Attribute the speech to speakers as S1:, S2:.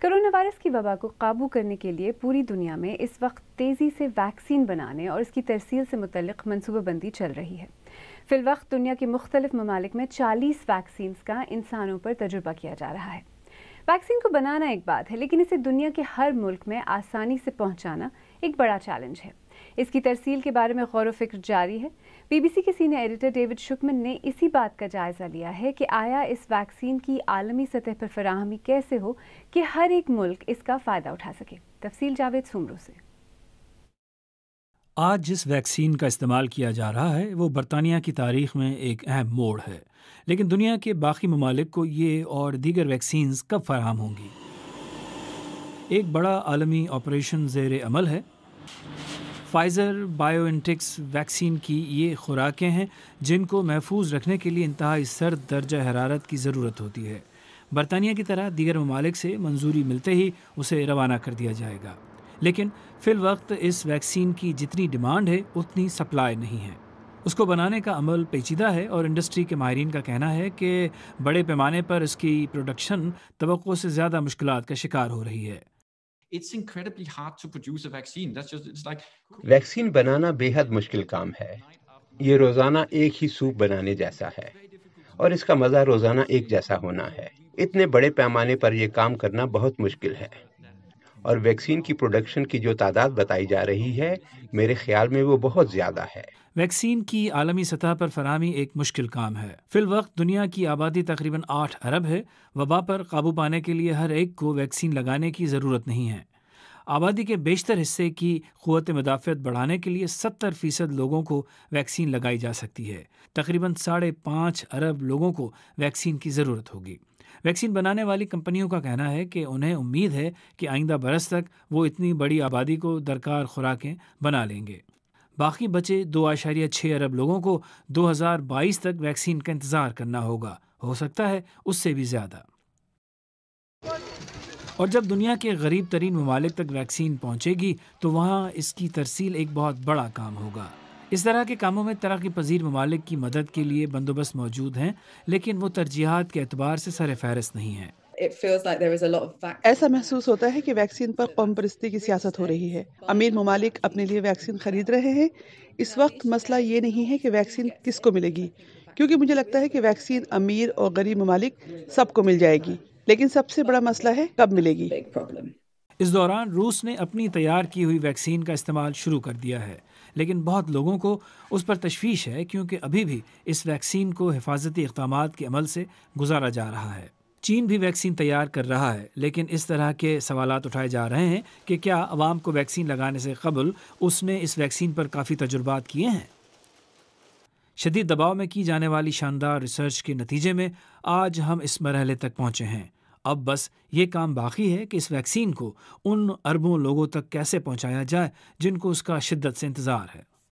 S1: corona virus کی وبا کو قابو کرنے کے لیے پوری دنیا میں اس وقت تیزی سے ویکسین بنانے اور اس کی ترسیل سے متعلق منصوبہ بندی چل رہی ہے فی الوقت دنیا کے مختلف ممالک میں چالیس ویکسینز کا انسانوں پر تجربہ کیا جا رہا ہے ویکسین کو بنانا ایک بات ہے لیکن اسے دنیا کے ہر ملک میں آسانی سے پہنچانا ایک بڑا چیلنج ہے اس کی ترسیل کے بارے میں غور و فکر جاری ہے بی بی سی کے سینئر ایڈیٹر ڈیوڈ شکمن نے اسی بات کا جائزہ لیا ہے کہ آیا اس ویکسین کی عالمی سطح پر فراہمی کیسے ہو کہ ہر ایک ملک اس کا فائدہ اٹھا سکے تفصیل جاوید سے
S2: آج جس ویکسین کا استعمال کیا جا رہا ہے وہ برطانیہ کی تاریخ میں ایک اہم موڑ ہے لیکن دنیا کے باقی ممالک کو یہ اور دیگر ویکسینز کب فراہم ہوں گی ایک بڑا عالمی آپریشن زیر عمل ہے فائزر بایو انٹکس ویکسین کی یہ خوراکیں ہیں جن کو محفوظ رکھنے کے لیے انتہائی سرد درجہ حرارت کی ضرورت ہوتی ہے برطانیہ کی طرح دیگر ممالک سے منظوری ملتے ہی اسے روانہ کر دیا جائے گا لیکن فی الوقت اس ویکسین کی جتنی ڈیمانڈ ہے اتنی سپلائی نہیں ہے اس کو بنانے کا عمل پیچیدہ ہے اور انڈسٹری کے ماہرین کا کہنا ہے کہ بڑے پیمانے پر اس کی پروڈکشن توقع سے زیادہ مشکلات کا شکار ہو رہی ہے
S3: ویکسین بنانا بے حد مشکل کام ہے یہ روزانہ ایک ہی سوپ بنانے جیسا ہے اور اس کا مزہ روزانہ ایک جیسا ہونا ہے اتنے بڑے پیمانے پر یہ کام کرنا بہت مشکل ہے اور ویکسین کی پروڈکشن کی جو تعداد بتائی جا رہی ہے میرے خیال میں وہ بہت زیادہ ہے
S2: ویکسین کی عالمی سطح پر فراہمی ایک مشکل کام ہے فی الوقت دنیا کی آبادی تقریباً آٹھ ارب ہے وبا پر قابو پانے کے لیے ہر ایک کو ویکسین لگانے کی ضرورت نہیں ہے آبادی کے بیشتر حصے کی قوت مدافعت بڑھانے کے لیے ستر فیصد لوگوں کو ویکسین لگائی جا سکتی ہے تقریباً ساڑھے پانچ ارب لوگوں کو ویکسین کی ضرورت ہوگی ویکسین بنانے والی کمپنیوں کا کہنا ہے کہ انہیں امید ہے کہ آئندہ برس تک وہ اتنی بڑی آبادی کو درکار خوراکیں بنا لیں گے باقی بچے دو اعشاریہ چھ ارب لوگوں کو دو ہزار بائیس تک ویکسین کا انتظار کرنا ہوگا ہو سکتا ہے اس سے بھی زیادہ اور جب دنیا کے غریب ترین ممالک تک ویکسین پہنچے گی تو وہاں اس کی ترسیل ایک بہت بڑا کام ہوگا اس طرح کے کاموں میں ترقی پذیر ممالک کی مدد کے لیے بندوبست موجود ہیں لیکن وہ ترجیحات کے اعتبار سے سر فہرست نہیں ہیں
S3: ایسا محسوس ہوتا ہے کہ ویکسین پر قوم پرستی کی سیاست ہو رہی ہے امیر ممالک اپنے لیے ویکسین خرید رہے ہیں اس وقت مسئلہ یہ نہیں ہے کہ ویکسین کس کو ملے گی کیونکہ مجھے لگتا ہے کہ ویکسین امیر اور غریب ممالک سب کو مل جائے گی لیکن سب سے بڑا مسئلہ ہے کب ملے گی
S2: اس دوران روس نے اپنی تیار کی ہوئی ویکسین کا استعمال شروع کر دیا ہے لیکن بہت لوگوں کو اس پر تشویش ہے کیونکہ ابھی بھی اس ویکسین کو حفاظتی اقدامات کے عمل سے گزارا جا رہا ہے چین بھی ویکسین تیار کر رہا ہے لیکن اس طرح کے سوالات اٹھائے جا رہے ہیں کہ کیا عوام کو ویکسین لگانے سے قبل اس نے اس ویکسین پر کافی تجربات کیے ہیں شدید دباؤ میں کی جانے والی شاندار ریسرچ کے نتیجے میں آج ہم اس مرحلے تک پہنچے ہیں اب بس یہ کام باقی ہے کہ اس ویکسین کو ان اربوں لوگوں تک کیسے پہنچایا جائے جن کو اس کا شدت سے انتظار ہے